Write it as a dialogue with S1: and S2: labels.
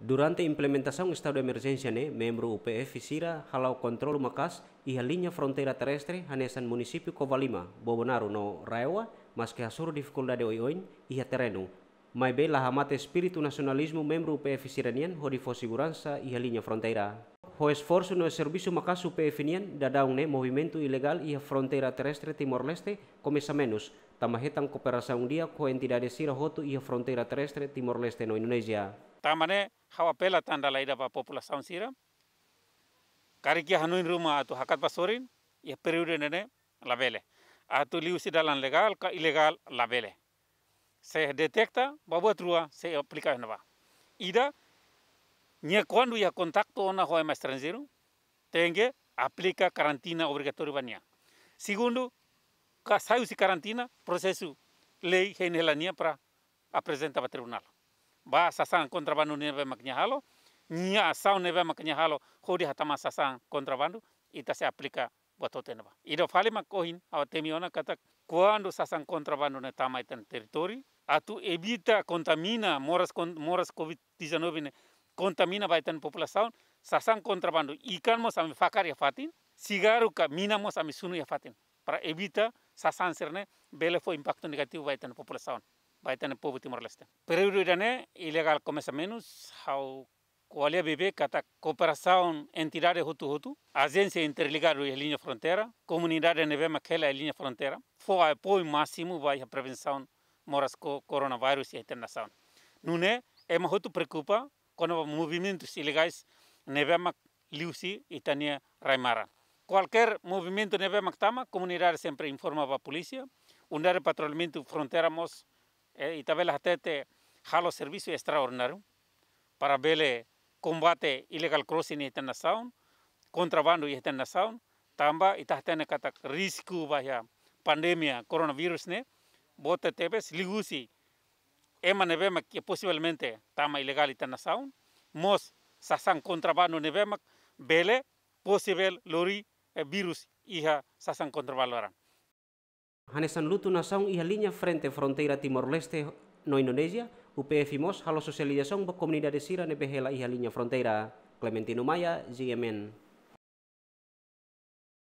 S1: Durante implementación estado de emergência, né, membro UPF Sira halau kontrol makas e a linha fronteira terrestre hanesan município Covalima, Bobonaro, no Raiwa, mas que hasuru dificuldade oioin e a terreno. Mai bem lahamate espírito nacionalismo membro UPF Siranian ho segurança e a linha fronteira. O esforço no serviço macas UPF Nian dadau movimento ilegal e a fronteira terrestre Timor-Leste começa menos, tamahetan cooperação dia com entidade Sira Hoto e a fronteira terrestre Timor-Leste no Indonesia.
S2: tamane hawa pela tanda laida pa população sira kari ki hanuin ruma atu hakat pasorin ya periode nene labele atu liusi dalan legal ka ilegal labele se detecta babu trua se aplica nova ida nie quando ya contacto ona hoy mais estrangeiro tengue aplica quarentena obligatoria bania segundo saiu se quarentena processo lei renelania para apresenta ba tribunal ba sasang kontrabandu ni ve maknyahalo nya sao ne ve maknyahalo khodi hatama sasang kontrabandu ita se aplika botote ne ba ido fali mak kohin aw temi ona kata kuandu sasang kontrabandu ne tama iten teritori atu ebita kontamina moras kon, moras covid 19 ne kontamina ba iten populasaun sasang kontrabandu ikan mo sami fakar ya fatin sigaru ka mina mo sami sunu ya fatin para ebita sasang serne belefo impacto negativo ba iten populasaun paitane pobu timor leste periru irane ilegal começa menos how qualia vive cata cooperação entidade hutu hutu agencia interligada e linha fronteira comunidade neve maquela e linha fronteira foi apoio máximo vai a prevenção moras coronavirus y e No nune é muito preocupa quando movimientos ilegales neve la liusi e tania raimara cualquier movimento neve frontera tama comunidade siempre informa a polícia unidade de patrulhamento fronteira Eh, y tal vez hasta jalo servicio extraordinario para ver combate illegal crossing y nación, contrabando y nación, tamba y tal vez hasta riesgo vaya pandemia coronavirus ne bote tal vez ligusi ema ne vemos que posiblemente tamba ilegal y nación, mos sasan contrabando ne vemos bele posible lori eh, virus iha sasan contrabando
S1: Hanesan lutu na são e a frente fronteira Timor-Leste no Indonesia UPF PFIMOS, halo sosialisasi da comunidade sira nebehela e a fronteira Clementino Maya Ziemen.